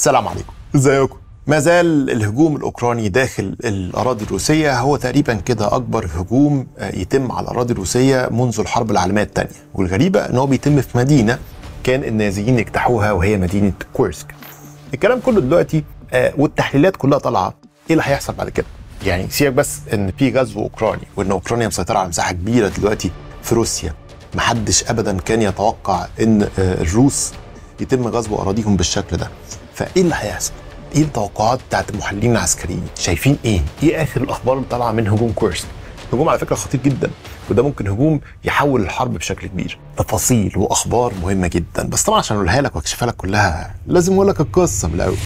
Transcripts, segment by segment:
السلام عليكم ازيكم ما زال الهجوم الاوكراني داخل الاراضي الروسيه هو تقريبا كده اكبر هجوم آه، يتم على الاراضي الروسيه منذ الحرب العالميه الثانيه والغريبه ان هو بيتم في مدينه كان النازيين يجتاحوها وهي مدينه كورسك الكلام كله دلوقتي آه، والتحليلات كلها طالعه ايه اللي هيحصل بعد كده يعني سيبك بس ان في غزو اوكراني وان اوكرانيا مسيطره على مساحه كبيره دلوقتي في روسيا محدش ابدا كان يتوقع ان آه، الروس يتم غزو اراضيهم بالشكل ده فايه اللي هيحصل؟ ايه التوقعات بتاعت المحللين العسكريين؟ شايفين ايه؟ ايه اخر الاخبار اللي طالعه من هجوم كورس؟ هجوم على فكره خطير جدا وده ممكن هجوم يحول الحرب بشكل كبير تفاصيل واخبار مهمه جدا بس طبعا عشان اقولها لك واكشفها لك كلها لازم اقول لك القصه من الاول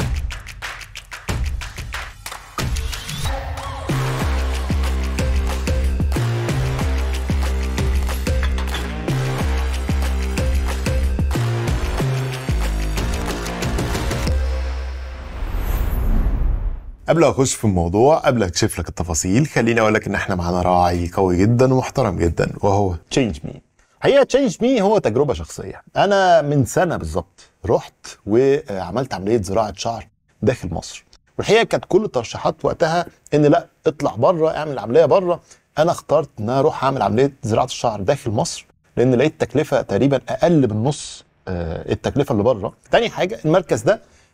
قبل اخش في الموضوع قبل اكشف لك التفاصيل خليني اقول لك ان احنا معانا راعي قوي جدا ومحترم جدا وهو تشينج مي هي تشينج مي هو تجربه شخصيه انا من سنه بالظبط رحت وعملت عمليه زراعه شعر داخل مصر والحقيقه كانت كل الترشيحات وقتها ان لا اطلع بره اعمل عمليه بره انا اخترت ان انا اروح اعمل عمليه زراعه الشعر داخل مصر لان لقيت تكلفه تقريبا اقل من نص آه، التكلفه اللي بره تاني حاجه المركز ده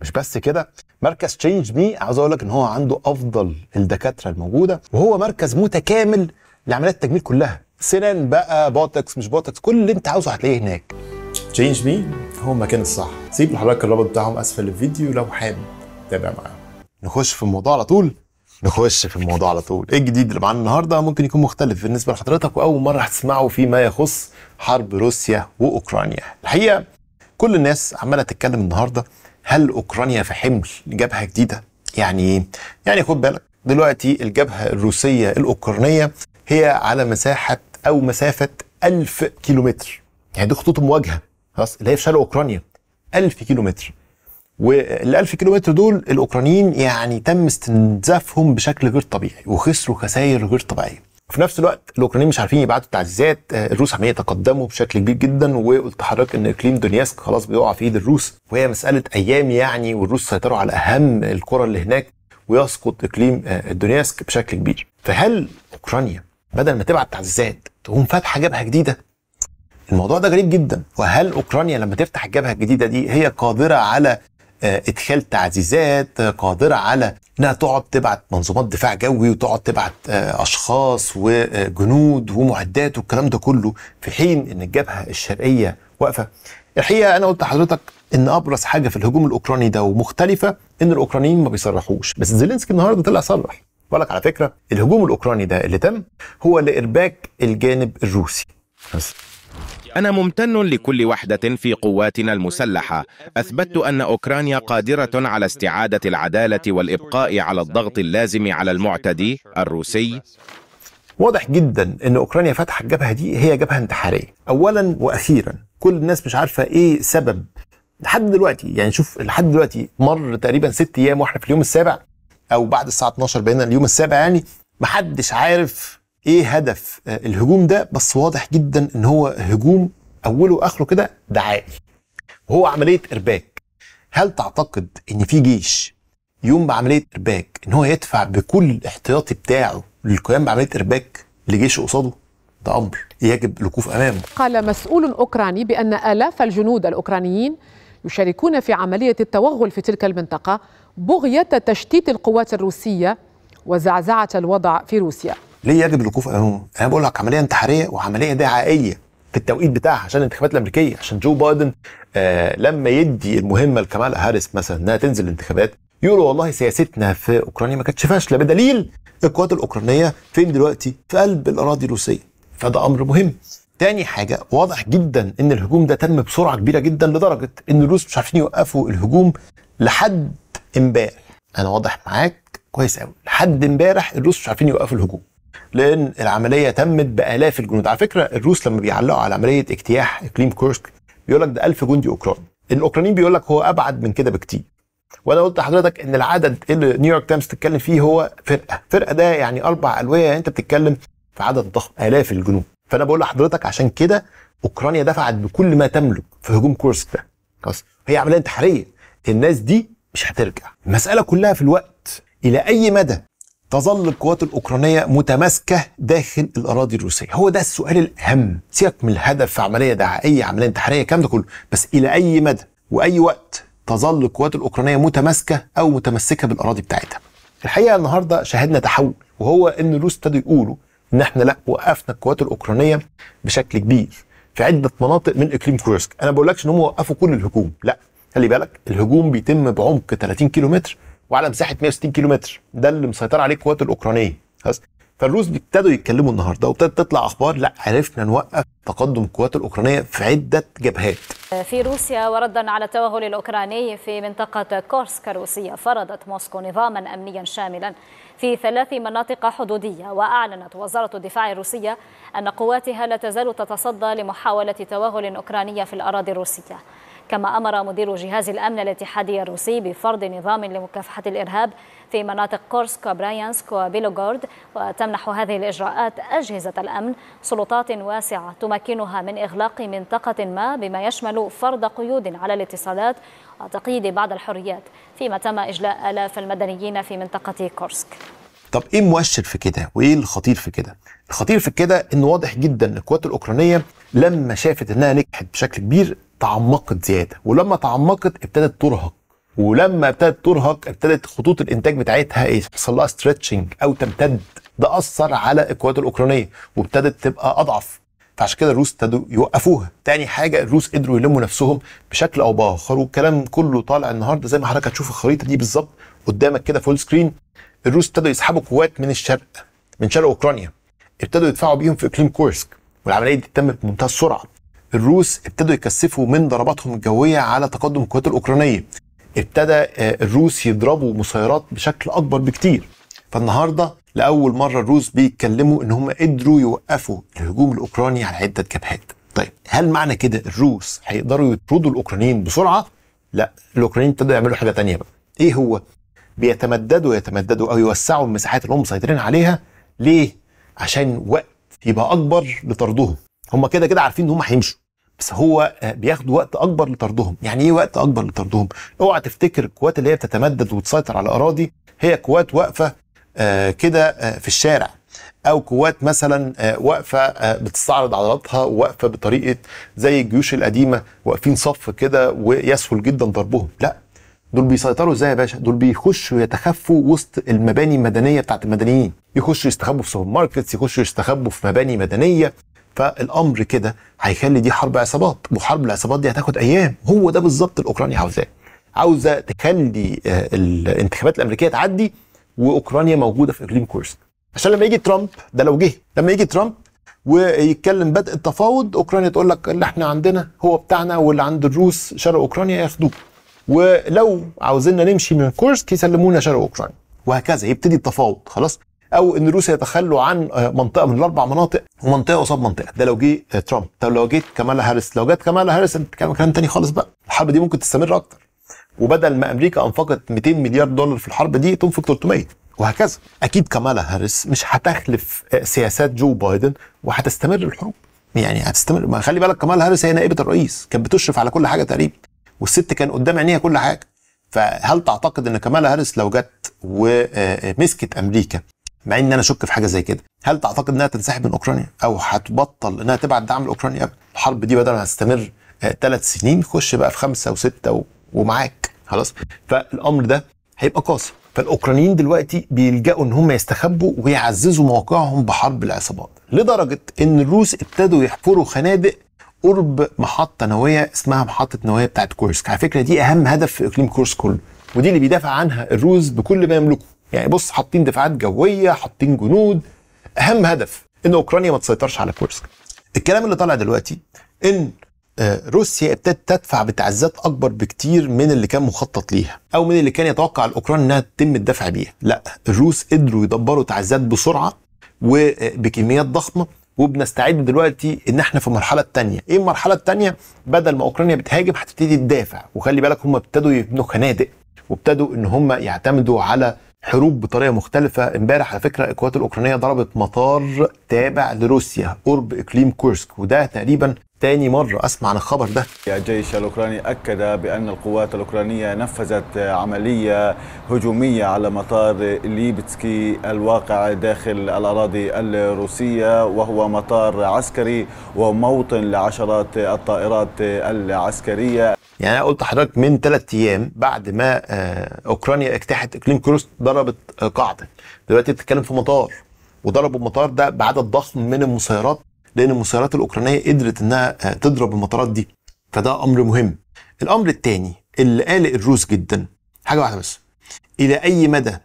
مش بس كده مركز تشينج مي عاوز اقول لك ان هو عنده افضل الدكاتره الموجوده وهو مركز متكامل لعمليات التجميل كلها سنان بقى بوتكس مش بوتكس كل اللي انت عاوزه هتلاقيه هناك تشينج مي هو المكان الصح سيب لحضرتك الرابط بتاعهم اسفل الفيديو لو حابب تابع معاهم نخش في الموضوع على طول نخش في الموضوع على طول ايه الجديد اللي معانا النهارده ممكن يكون مختلف بالنسبه لحضرتك واول مره هتسمعه فيما يخص حرب روسيا واوكرانيا الحقيقه كل الناس عماله تتكلم النهارده هل اوكرانيا في حمل جبهه جديده؟ يعني ايه؟ يعني خد بالك دلوقتي الجبهه الروسيه الاوكرانيه هي على مساحه او مسافه 1000 كيلومتر يعني دي خطوط المواجهه خلاص اللي هي في شرق اوكرانيا 1000 كيلومتر وال 1000 كيلومتر دول الاوكرانيين يعني تم استنزافهم بشكل غير طبيعي وخسروا خسائر غير طبيعيه في نفس الوقت الاوكرانيين مش عارفين يبعتوا تعزيزات آه، الروس عم يتقدموا بشكل كبير جدا وقلت حضرتك ان اقليم دونياسك خلاص بيقع في ايد الروس وهي مساله ايام يعني والروس سيطروا على اهم القرى اللي هناك ويسقط اقليم آه، دونياسك بشكل كبير فهل اوكرانيا بدل ما تبعت تعزيزات تقوم فاتحه جبهه جديده الموضوع ده غريب جدا وهل اوكرانيا لما تفتح الجبهه الجديده دي هي قادره على آه، ادخال تعزيزات آه، قادره على انها تقعد تبعت منظومات دفاع جوي وتقعد تبعت آه، اشخاص وجنود ومعدات والكلام ده كله في حين ان الجبهه الشرقيه واقفه الحقيقه انا قلت لحضرتك ان ابرز حاجه في الهجوم الاوكراني ده ومختلفه ان الاوكرانيين ما بيصرحوش بس زيلينسكي النهارده طلع صرح وقال على فكره الهجوم الاوكراني ده اللي تم هو لارباك الجانب الروسي بس أنا ممتن لكل وحدة في قواتنا المسلحة أثبتت أن أوكرانيا قادرة على استعادة العدالة والإبقاء على الضغط اللازم على المعتدي الروسي واضح جدا ان اوكرانيا فتحت الجبهه دي هي جبهه انتحاريه اولا واخيرا كل الناس مش عارفه ايه سبب لحد دلوقتي يعني شوف لحد دلوقتي مر تقريبا ست ايام واحنا في اليوم السابع او بعد الساعه 12 بقينا اليوم السابع يعني محدش عارف ايه هدف آه، الهجوم ده بس واضح جدا ان هو هجوم اوله واخره كده دعائي وهو عمليه ارباك هل تعتقد ان في جيش يقوم بعمليه ارباك ان هو يدفع بكل الاحتياطي بتاعه للقيام بعمليه ارباك لجيش قصاده ده امر يجب الوقوف امامه قال مسؤول اوكراني بان الاف الجنود الاوكرانيين يشاركون في عمليه التوغل في تلك المنطقه بغيه تشتيت القوات الروسيه وزعزعه الوضع في روسيا ليه يجب الوقوف امامهم؟ انا بقول لك عمليه انتحاريه وعمليه دعائيه في التوقيت بتاعها عشان الانتخابات الامريكيه عشان جو بايدن آه لما يدي المهمه لكمال هاريس مثلا انها تنزل الانتخابات يقول والله سياستنا في اوكرانيا ما كانتش فاشله بدليل القوات الاوكرانيه فين دلوقتي؟ في قلب الاراضي الروسيه فده امر مهم. تاني حاجه واضح جدا ان الهجوم ده تم بسرعه كبيره جدا لدرجه ان الروس مش عارفين يوقفوا الهجوم لحد امبارح انا واضح معاك كويس قوي لحد امبارح الروس مش عارفين يوقفوا الهجوم لان العمليه تمت بالاف الجنود على فكره الروس لما بيعلقوا على عمليه اجتياح اقليم كورسك بيقول لك ده 1000 جندي اوكراني الاوكرانيين بيقول لك هو ابعد من كده بكتير وانا قلت لحضرتك ان العدد اللي نيويورك تايمز بتتكلم فيه هو فرقه فرقه ده يعني اربع الويه يعني انت بتتكلم في عدد ضخم الاف الجنود فانا بقول لحضرتك عشان كده اوكرانيا دفعت بكل ما تملك في هجوم كورسك ده خلاص هي عمليه انتحاريه الناس دي مش هترجع المساله كلها في الوقت الى اي مدى تظل القوات الأوكرانية متماسكة داخل الأراضي الروسية هو ده السؤال الأهم سيبك من الهدف في عملية دعائية عملية انتحارية الكلام ده كله بس إلى أي مدى وأي وقت تظل القوات الأوكرانية متماسكة أو متمسكة بالأراضي بتاعتها الحقيقة النهاردة شاهدنا تحول وهو إن الروس ابتدوا يقولوا إن إحنا لا وقفنا القوات الأوكرانية بشكل كبير في عدة مناطق من إقليم كورسك أنا بقولكش إن هم وقفوا كل الهجوم لا خلي بالك الهجوم بيتم بعمق 30 كيلومتر وعلى مساحه 160 كيلومتر ده اللي مسيطر عليه القوات الاوكرانيه خلاص فالروس ابتدوا يتكلموا النهارده وابتدت تطلع اخبار لا عرفنا نوقف تقدم القوات الاوكرانيه في عده جبهات. في روسيا وردا على التوغل الاوكراني في منطقه كورسكا الروسيه فرضت موسكو نظاما امنيا شاملا في ثلاث مناطق حدوديه واعلنت وزاره الدفاع الروسيه ان قواتها لا تزال تتصدى لمحاوله توغل اوكرانيه في الاراضي الروسيه. كما أمر مدير جهاز الأمن الاتحادي الروسي بفرض نظام لمكافحة الإرهاب في مناطق كورسك وبرايانسك وبيلوغورد وتمنح هذه الإجراءات أجهزة الأمن سلطات واسعة تمكنها من إغلاق منطقة ما بما يشمل فرض قيود على الاتصالات وتقييد بعض الحريات فيما تم إجلاء آلاف المدنيين في منطقة كورسك طب ايه المؤشر في كده وايه الخطير في كده الخطير في كده ان واضح جدا القوات الاوكرانيه لما شافت انها نجحت بشكل كبير تعمقت زياده ولما تعمقت ابتدت ترهق ولما ابتدت ترهق ابتدت خطوط الانتاج بتاعتها يحصل إيه؟ لها ستريتشنج او تمتد ده اثر على القوات الاوكرانيه وابتدت تبقى اضعف فعشان كده الروس ابتدوا يوقفوها تاني حاجه الروس قدروا يلموا نفسهم بشكل او باخر والكلام كله طالع النهارده زي ما حضرتك هتشوف الخريطه دي بالظبط قدامك كده فول سكرين الروس ابتدوا يسحبوا قوات من الشرق من شرق اوكرانيا ابتدوا يدفعوا بيهم في اقليم كورسك والعمليه دي تمت بمنتهى السرعه الروس ابتدوا يكثفوا من ضرباتهم الجويه على تقدم القوات الاوكرانيه ابتدى آه، الروس يضربوا مسيرات بشكل اكبر بكتير فالنهارده لاول مره الروس بيتكلموا ان هم قدروا يوقفوا الهجوم الاوكراني على عده جبهات طيب هل معنى كده الروس هيقدروا يطردوا الاوكرانيين بسرعه لا الاوكرانيين ابتدوا يعملوا حاجه تانية بقى ايه هو بيتمددوا يتمددوا او يوسعوا المساحات اللي هم مسيطرين عليها ليه عشان وقت يبقى اكبر لطردهم هم كده كده عارفين ان هم هيمشوا بس هو آه، بياخد وقت اكبر لطردهم يعني ايه وقت اكبر لطردهم اوعى تفتكر القوات اللي هي بتتمدد وتسيطر على الاراضي هي قوات واقفه آه، كده آه، في الشارع او قوات مثلا واقفه بتستعرض عضلاتها واقفه بطريقه زي الجيوش القديمه واقفين صف كده ويسهل جدا ضربهم لا دول بيسيطروا ازاي يا باشا دول بيخشوا يتخفوا وسط المباني المدنيه بتاعت المدنيين يخشوا يستخبوا في سوبر ماركتس يخشوا يستخبوا في مباني مدنيه فالامر كده هيخلي دي حرب عصابات وحرب العصابات دي هتاخد ايام هو ده بالظبط الاوكراني عاوزاه عاوزه تخلي آه، الانتخابات الامريكيه تعدي واوكرانيا موجوده في اقليم كورسك عشان لما يجي ترامب ده لو جه لما يجي ترامب ويتكلم بدء التفاوض اوكرانيا تقول لك اللي احنا عندنا هو بتاعنا واللي عند الروس شرق اوكرانيا ياخدوه ولو عاوزيننا نمشي من كورسك يسلمونا شرق اوكرانيا وهكذا يبتدي التفاوض خلاص او ان روسيا يتخلوا عن آه، منطقه من الاربع مناطق ومنطقه قصاد منطقه ده لو جه آه، ترامب طب لو جيت كمالا هاريس لو جت كمالا هاريس انت كلام تاني خالص بقى الحرب دي ممكن تستمر اكتر وبدل ما امريكا انفقت 200 مليار دولار في الحرب دي تنفق 300 وهكذا اكيد كمالا هاريس مش هتخلف آه، سياسات جو بايدن وهتستمر الحروب يعني هتستمر ما خلي بالك كمالا هاريس هي نائبه الرئيس كانت بتشرف على كل حاجه تقريبا والست كان قدام عينيها كل حاجه فهل تعتقد ان كمالا هاريس لو جت ومسكت امريكا مع ان انا اشك في حاجه زي كده هل تعتقد انها تنسحب من اوكرانيا او هتبطل انها تبعت دعم لاوكرانيا الحرب دي بدل ما هتستمر ثلاث آه، سنين خش بقى في خمسه وسته و... ومعاك خلاص فالامر ده هيبقى قاسي فالاوكرانيين دلوقتي بيلجأوا ان هم يستخبوا ويعززوا مواقعهم بحرب العصابات لدرجه ان الروس ابتدوا يحفروا خنادق قرب محطه نوويه اسمها محطه نوويه بتاعت كورسك على فكره دي اهم هدف في اقليم كورسك كله ودي اللي بيدافع عنها الروس بكل ما يملكه يعني بص حاطين دفاعات جويه حاطين جنود اهم هدف ان اوكرانيا ما تسيطرش على كورسك الكلام اللي طالع دلوقتي ان آه، روسيا ابتدت تدفع بتعزيزات اكبر بكتير من اللي كان مخطط ليها او من اللي كان يتوقع الاوكران انها تتم الدفع بيها لا الروس قدروا يدبروا تعزيزات بسرعه وبكميات آه، ضخمه وبنستعد دلوقتي ان احنا في المرحله الثانيه ايه المرحله الثانيه بدل ما اوكرانيا بتهاجم هتبتدي تدافع وخلي بالك هم ابتدوا يبنوا خنادق وابتدوا ان هم يعتمدوا على حروب بطريقه مختلفه امبارح على فكره القوات الاوكرانيه ضربت مطار تابع لروسيا قرب اقليم كورسك وده تقريبا تاني مرة أسمع عن الخبر ده الجيش الأوكراني أكد بأن القوات الأوكرانية نفذت عملية هجومية على مطار ليبتسكي الواقع داخل الأراضي الروسية وهو مطار عسكري وموطن لعشرات الطائرات العسكرية يعني انا قلت لحضرتك من ثلاث ايام بعد ما آه، اوكرانيا اجتاحت اقليم كروس ضربت آه، قاعده دلوقتي بتتكلم في مطار وضربوا المطار ده بعدد ضخم من المسيرات لان المسيرات الاوكرانيه قدرت انها آه، تضرب المطارات دي فده امر مهم الامر الثاني اللي قلق الروس جدا حاجه واحده بس الى اي مدى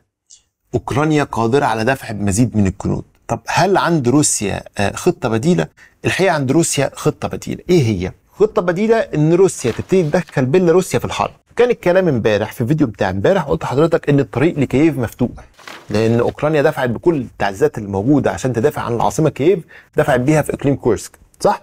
اوكرانيا قادره على دفع بمزيد من الجنود طب هل عند روسيا خطه بديله الحقيقه عند روسيا خطه بديله ايه هي خطه بديله ان روسيا تبتدي تدخل بيلاروسيا في الحرب كان الكلام امبارح في الفيديو بتاع امبارح قلت لحضرتك ان الطريق لكييف مفتوح لان اوكرانيا دفعت بكل التعزيزات الموجوده عشان تدافع عن العاصمه كييف دفعت بيها في اقليم كورسك صح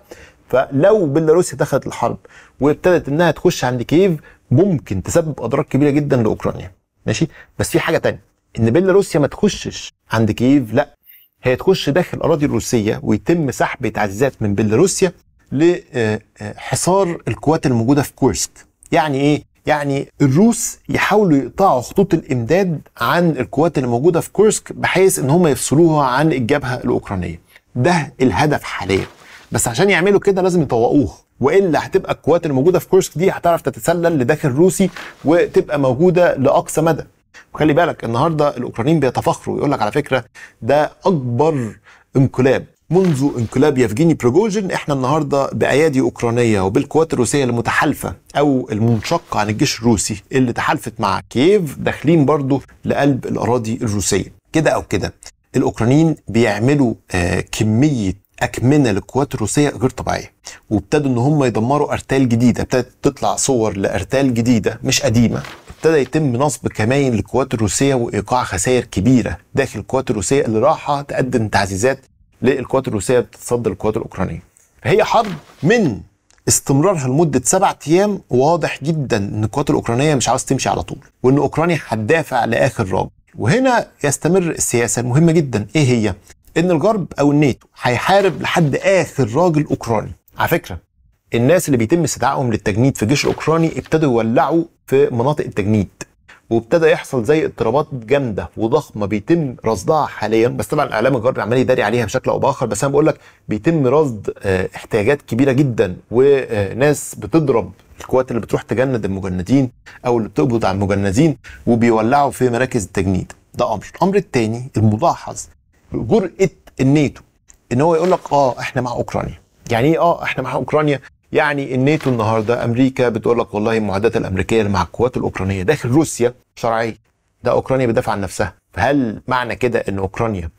فلو بيلاروسيا دخلت الحرب وابتدت انها تخش عند كييف ممكن تسبب اضرار كبيره جدا لاوكرانيا ماشي بس في حاجه تانية ان بيلاروسيا ما تخشش عند كييف لا هي تخش داخل الاراضي الروسيه ويتم سحب تعزيزات من بيلاروسيا لحصار القوات الموجودة في كورسك يعني إيه؟ يعني الروس يحاولوا يقطعوا خطوط الإمداد عن القوات الموجودة في كورسك بحيث إن هم يفصلوها عن الجبهة الأوكرانية ده الهدف حاليا بس عشان يعملوا كده لازم يطوقوه والا هتبقى القوات الموجوده في كورسك دي هتعرف تتسلل لداخل روسي وتبقى موجوده لاقصى مدى وخلي بالك النهارده الاوكرانيين بيتفاخروا يقول لك على فكره ده اكبر انقلاب منذ انقلاب يفجيني بروجوجين احنا النهارده بايادي اوكرانيه وبالقوات الروسيه المتحالفه او المنشقه عن الجيش الروسي اللي تحالفت مع كييف داخلين برضه لقلب الاراضي الروسيه كده او كده الاوكرانيين بيعملوا آه كميه اكمنه للقوات الروسيه غير طبيعيه وابتدوا ان هم يدمروا ارتال جديده ابتدت تطلع صور لارتال جديده مش قديمه ابتدى يتم نصب كمائن للقوات الروسيه وايقاع خسائر كبيره داخل القوات الروسيه اللي راحه تقدم تعزيزات للقوات الروسيه بتتصدى للقوات الاوكرانيه فهي حرب من استمرارها لمده سبعة ايام واضح جدا ان القوات الاوكرانيه مش عاوز تمشي على طول وان اوكرانيا هتدافع لاخر راجل وهنا يستمر السياسه المهمه جدا ايه هي ان الغرب او الناتو هيحارب لحد اخر راجل اوكراني على فكره الناس اللي بيتم استدعائهم للتجنيد في الجيش الاوكراني ابتدوا يولعوا في مناطق التجنيد وابتدى يحصل زي اضطرابات جامده وضخمه بيتم رصدها حاليا بس طبعا الاعلام الغربي عمال يداري عليها بشكل او باخر بس انا بقول لك بيتم رصد آه، احتياجات كبيره جدا وناس بتضرب القوات اللي بتروح تجند المجندين او اللي بتقبض على المجندين وبيولعوا في مراكز التجنيد ده امر الامر الثاني الملاحظ جرأه الناتو ان هو يقول لك اه احنا مع اوكرانيا يعني ايه اه احنا مع اوكرانيا يعني الناتو النهارده امريكا بتقول لك والله المعدات الامريكيه مع القوات الاوكرانيه داخل روسيا شرعيه ده اوكرانيا بتدافع عن نفسها فهل معنى كده ان اوكرانيا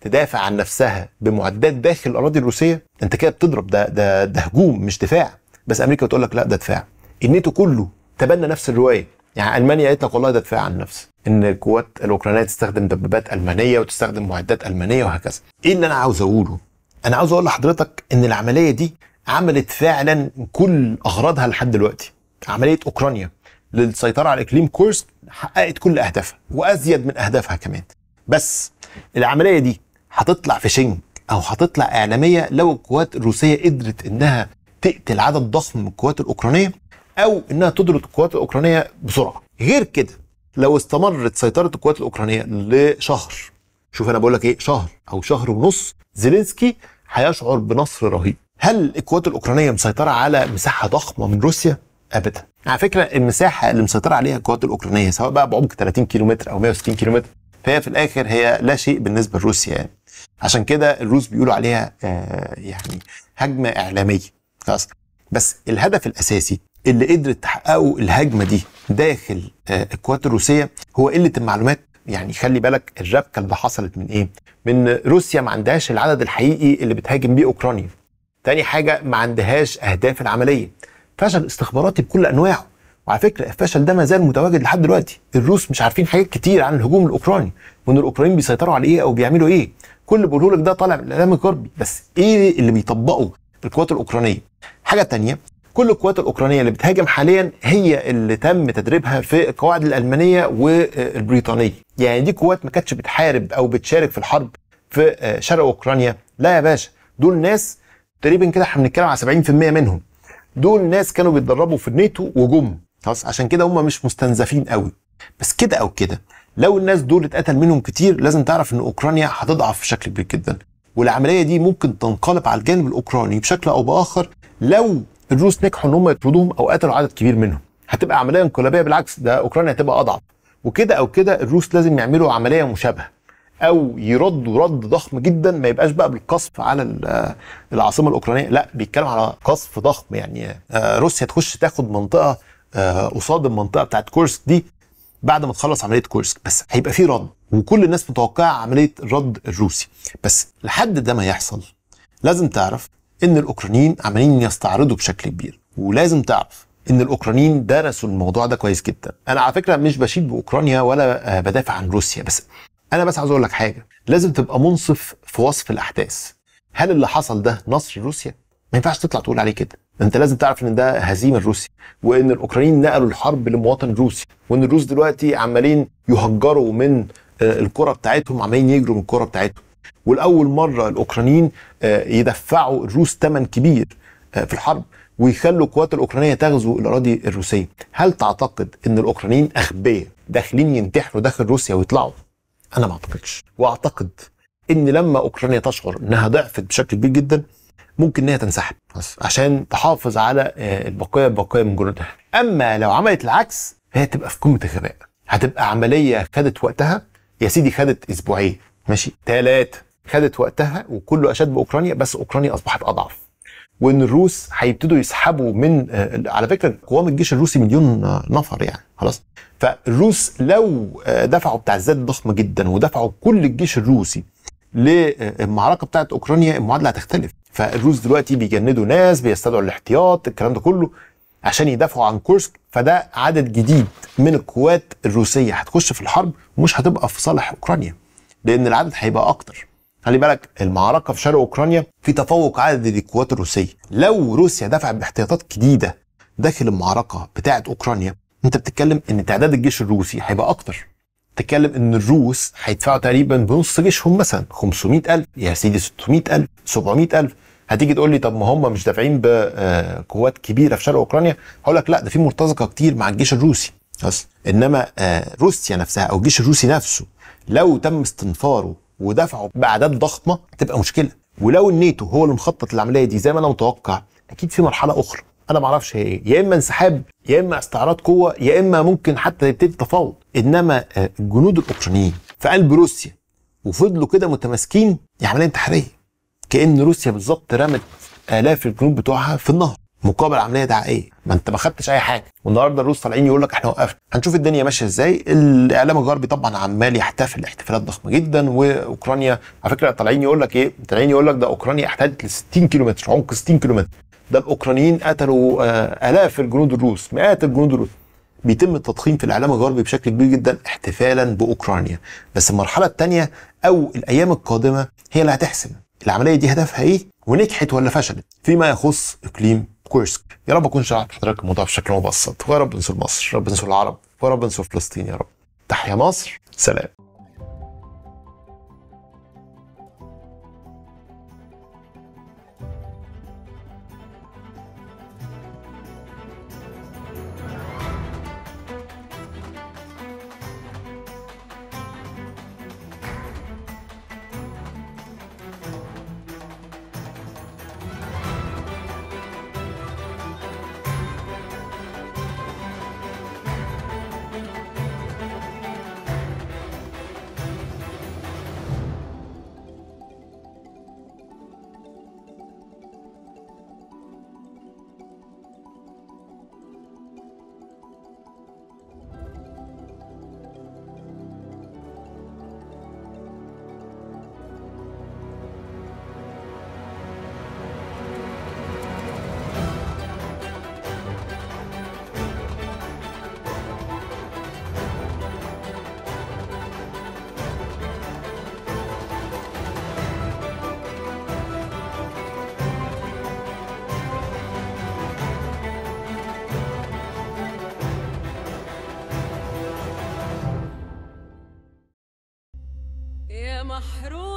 تدافع عن نفسها بمعدات داخل الاراضي الروسيه انت كده بتضرب ده ده ده هجوم مش دفاع بس امريكا بتقول لك لا ده دفاع الناتو كله تبنى نفس الروايه يعني المانيا قالت لك والله ده دفاع عن نفسه ان القوات الاوكرانيه تستخدم دبابات المانيه وتستخدم معدات المانيه وهكذا ايه اللي انا عاوز اقوله انا عاوز اقول لحضرتك ان العمليه دي عملت فعلا كل اغراضها لحد دلوقتي عمليه اوكرانيا للسيطره على اكليم كورس حققت كل اهدافها وازيد من اهدافها كمان بس العمليه دي هتطلع في شين او هتطلع اعلاميه لو القوات الروسيه قدرت انها تقتل عدد ضخم من القوات الاوكرانيه او انها تضرب القوات الاوكرانيه بسرعه غير كده لو استمرت سيطره القوات الاوكرانيه لشهر شوف انا بقول لك ايه شهر او شهر ونص زيلينسكي هيشعر بنصر رهيب هل القوات الاوكرانيه مسيطره على مساحه ضخمه من روسيا؟ ابدا. على فكره المساحه اللي مسيطره عليها القوات الاوكرانيه سواء بقى بعمق 30 كيلومتر او 160 كيلومتر فهي في الاخر هي لا شيء بالنسبه لروسيا يعني. عشان كده الروس بيقولوا عليها آه يعني هجمه اعلاميه خلاص بس الهدف الاساسي اللي قدرت تحققه الهجمه دي داخل آه القوات الروسيه هو قله المعلومات يعني خلي بالك الربكه اللي حصلت من ايه؟ من روسيا ما عندهاش العدد الحقيقي اللي بتهاجم بيه اوكرانيا تاني حاجه ما عندهاش اهداف العمليه فشل استخباراتي بكل انواعه وعلى فكره الفشل ده ما زال متواجد لحد دلوقتي الروس مش عارفين حاجات كتير عن الهجوم الاوكراني وان الاوكرانيين بيسيطروا على ايه او بيعملوا ايه كل بقوله لك ده طالع من الاعلام الغربي بس ايه اللي بيطبقه القوات الاوكرانيه حاجه تانية كل القوات الاوكرانيه اللي بتهاجم حاليا هي اللي تم تدريبها في القواعد الالمانيه والبريطانيه يعني دي قوات ما كانتش بتحارب او بتشارك في الحرب في آه، شرق اوكرانيا لا يا باشا دول ناس تقريبا كده احنا بنتكلم على 70% منهم دول ناس كانوا بيتدربوا في الناتو وجم خلاص عشان كده هم مش مستنزفين قوي بس كده او كده لو الناس دول اتقتل منهم كتير لازم تعرف ان اوكرانيا هتضعف بشكل كبير جدا والعمليه دي ممكن تنقلب على الجانب الاوكراني بشكل او باخر لو الروس نجحوا ان هم يطردوهم او قتلوا عدد كبير منهم هتبقى عمليه انقلابيه بالعكس ده اوكرانيا هتبقى اضعف وكده او كده الروس لازم يعملوا عمليه مشابهه او يردوا رد ضخم جدا ما يبقاش بقى بالقصف على العاصمه الاوكرانيه لا بيتكلم على قصف ضخم يعني آه، روسيا تخش تاخد منطقه آه، قصاد المنطقه بتاعت كورسك دي بعد ما تخلص عمليه كورسك بس هيبقى في رد وكل الناس متوقعه عمليه الرد الروسي بس لحد ده ما يحصل لازم تعرف ان الاوكرانيين عمالين يستعرضوا بشكل كبير ولازم تعرف ان الاوكرانيين درسوا الموضوع ده كويس جدا انا على فكره مش بشيد باوكرانيا ولا آه، بدافع عن روسيا بس انا بس عاوز اقول لك حاجه لازم تبقى منصف في وصف الاحداث هل اللي حصل ده نصر روسيا ما ينفعش تطلع تقول عليه كده انت لازم تعرف ان ده هزيمه لروسيا وان الاوكرانيين نقلوا الحرب لمواطن روسي وان الروس دلوقتي عمالين يهجروا من آه، الكره بتاعتهم عمالين يجروا من الكره بتاعتهم ولاول مره الاوكرانيين آه، يدفعوا الروس ثمن كبير آه، في الحرب ويخلوا القوات الاوكرانيه تغزو الاراضي الروسيه هل تعتقد ان الاوكرانيين اغبياء داخلين ينتحروا داخل روسيا ويطلعوا انا ما اعتقدش واعتقد ان لما اوكرانيا تشعر انها ضعفت بشكل كبير جدا ممكن ان هي تنسحب عشان تحافظ على البقيه البقيه من جنودها اما لو عملت العكس فهي تبقى في قمه الغباء هتبقى عمليه خدت وقتها يا سيدي خدت اسبوعين ماشي ثلاثه خدت وقتها وكله اشد باوكرانيا بس اوكرانيا اصبحت اضعف وان الروس هيبتدوا يسحبوا من آه، على فكره قوام الجيش الروسي مليون آه، نفر يعني خلاص فالروس لو آه، دفعوا بتعزيزات ضخمه جدا ودفعوا كل الجيش الروسي للمعركه بتاعت اوكرانيا المعادله هتختلف فالروس دلوقتي بيجندوا ناس بيستدعوا الاحتياط الكلام ده كله عشان يدافعوا عن كورسك فده عدد جديد من القوات الروسيه هتخش في الحرب ومش هتبقى في صالح اوكرانيا لان العدد هيبقى اكتر خلي بالك المعركه في شرق اوكرانيا في تفوق عدد للقوات الروسيه لو روسيا دفعت باحتياطات جديده داخل المعركه بتاعه اوكرانيا انت بتتكلم ان تعداد الجيش الروسي هيبقى اكتر تتكلم ان الروس هيدفعوا تقريبا بنص جيشهم مثلا 500000 يا سيدي 600000 700000 هتيجي تقول لي طب ما هم مش دافعين بقوات آه، كبيره في شرق اوكرانيا هقول لك لا ده في مرتزقه كتير مع الجيش الروسي بس انما آه، روسيا نفسها او الجيش الروسي نفسه لو تم استنفاره ودفعوا باعداد ضخمه تبقى مشكله ولو النيتو هو اللي مخطط العمليه دي زي ما انا متوقع اكيد في مرحله اخرى انا ما اعرفش هي ايه يا اما انسحاب يا اما استعراض قوه يا اما ممكن حتى يبتدي تفاوض انما آه، الجنود الاوكرانيين في قلب روسيا وفضلوا كده متماسكين دي عمليه انتحاريه كان روسيا بالظبط رمت الاف الجنود بتوعها في النهر مقابل عمليه دعائيه ما انت ما خدتش اي حاجه والنهارده الروس طالعين يقول لك احنا وقفنا هنشوف الدنيا ماشيه ازاي الاعلام الغربي طبعا عمال يحتفل احتفالات ضخمه جدا واوكرانيا على فكره طالعين يقول لك ايه طالعين يقول لك ده اوكرانيا احتلت ل 60 كيلو متر عمق 60 كيلو متر ده الاوكرانيين قتلوا آه، الاف الجنود الروس مئات الجنود الروس بيتم التضخيم في الاعلام الغربي بشكل كبير جدا احتفالا باوكرانيا بس المرحله الثانيه او الايام القادمه هي اللي هتحسم العمليه دي هدفها ايه ونجحت ولا فشلت فيما يخص اقليم كورسك يا رب اكون شرحت لحضرتك الموضوع بشكل مبسط ويا رب انصر مصر يا رب انصر العرب ويا رب انصر فلسطين يا رب تحيا مصر سلام محروم